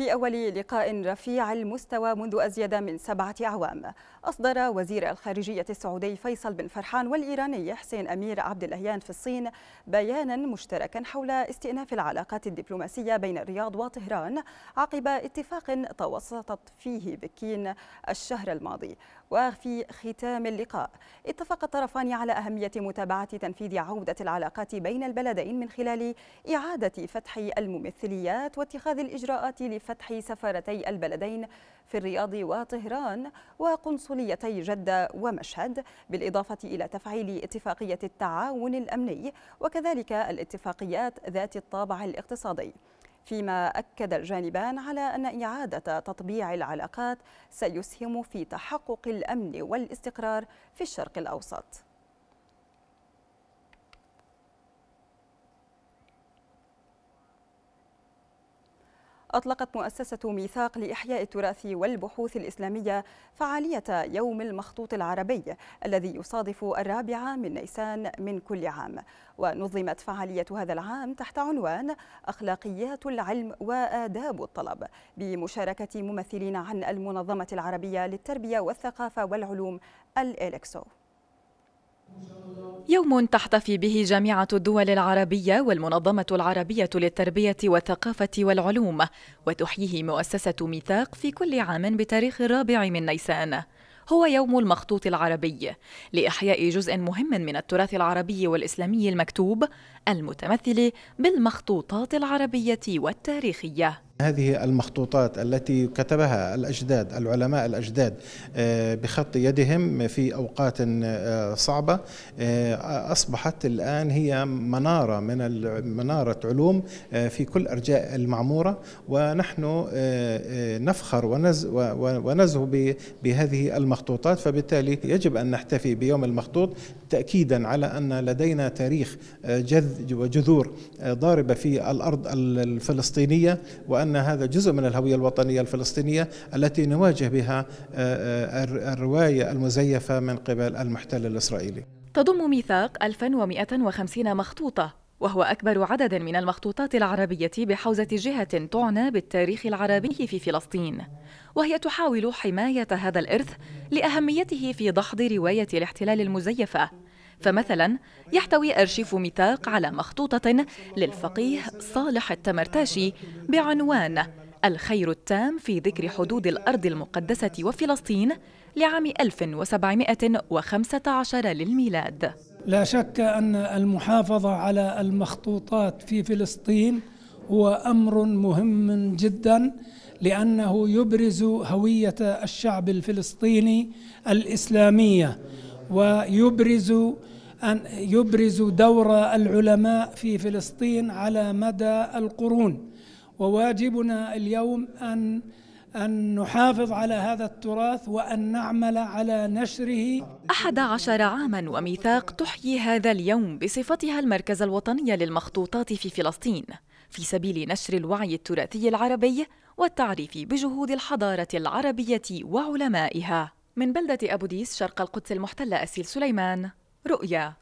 في أول لقاء رفيع المستوى منذ أزيد من سبعة أعوام أصدر وزير الخارجية السعودي فيصل بن فرحان والإيراني حسين أمير عبد اللهيان في الصين بيانا مشتركا حول استئناف العلاقات الدبلوماسية بين الرياض وطهران عقب اتفاق توسطت فيه بكين الشهر الماضي وفي ختام اللقاء اتفق الطرفان على أهمية متابعة تنفيذ عودة العلاقات بين البلدين من خلال إعادة فتح الممثليات واتخاذ الإجراءات لفتح فتح سفارتي البلدين في الرياض وطهران وقنصليتي جدة ومشهد بالإضافة إلى تفعيل اتفاقية التعاون الأمني وكذلك الاتفاقيات ذات الطابع الاقتصادي فيما أكد الجانبان على أن إعادة تطبيع العلاقات سيسهم في تحقق الأمن والاستقرار في الشرق الأوسط أطلقت مؤسسة ميثاق لإحياء التراث والبحوث الإسلامية فعالية يوم المخطوط العربي الذي يصادف الرابع من نيسان من كل عام ونظمت فعالية هذا العام تحت عنوان أخلاقيات العلم وآداب الطلب بمشاركة ممثلين عن المنظمة العربية للتربية والثقافة والعلوم الإلكسو يوم تحتفي به جامعة الدول العربية والمنظمة العربية للتربية والثقافة والعلوم وتحييه مؤسسة ميثاق في كل عام بتاريخ الرابع من نيسان هو يوم المخطوط العربي لإحياء جزء مهم من التراث العربي والإسلامي المكتوب المتمثل بالمخطوطات العربية والتاريخية هذه المخطوطات التي كتبها الأجداد العلماء الأجداد آه، بخط يدهم في أوقات آه، صعبة آه، أصبحت الآن هي منارة من منارة علوم في كل أرجاء المعمورة ونحن نفخر ونزهو بهذه المخطوطات فبالتالي يجب أن نحتفي بيوم المخطوط تأكيدا على أن لدينا تاريخ جذ وجذور ضاربة في الأرض الفلسطينية وأن أن هذا جزء من الهوية الوطنية الفلسطينية التي نواجه بها آه، آه، الرواية المزيفة من قبل المحتل الإسرائيلي تضم ميثاق 1150 مخطوطة وهو أكبر عدد من المخطوطات العربية بحوزة جهة تعنى بالتاريخ العربي في فلسطين وهي تحاول حماية هذا الإرث لأهميته في دحض رواية الاحتلال المزيفة فمثلا يحتوي أرشيف ميثاق على مخطوطة للفقيه صالح التمرتاشي بعنوان الخير التام في ذكر حدود الأرض المقدسة وفلسطين لعام 1715 للميلاد لا شك أن المحافظة على المخطوطات في فلسطين هو أمر مهم جدا لأنه يبرز هوية الشعب الفلسطيني الإسلامية ويبرز أن يبرز دور العلماء في فلسطين على مدى القرون وواجبنا اليوم أن أن نحافظ على هذا التراث وأن نعمل على نشره أحد عشر عاما وميثاق تحيي هذا اليوم بصفتها المركز الوطني للمخطوطات في فلسطين في سبيل نشر الوعي التراثي العربي والتعريف بجهود الحضارة العربية وعلمائها من بلدة أبو ديس شرق القدس المحتلة أسيل سليمان رؤيا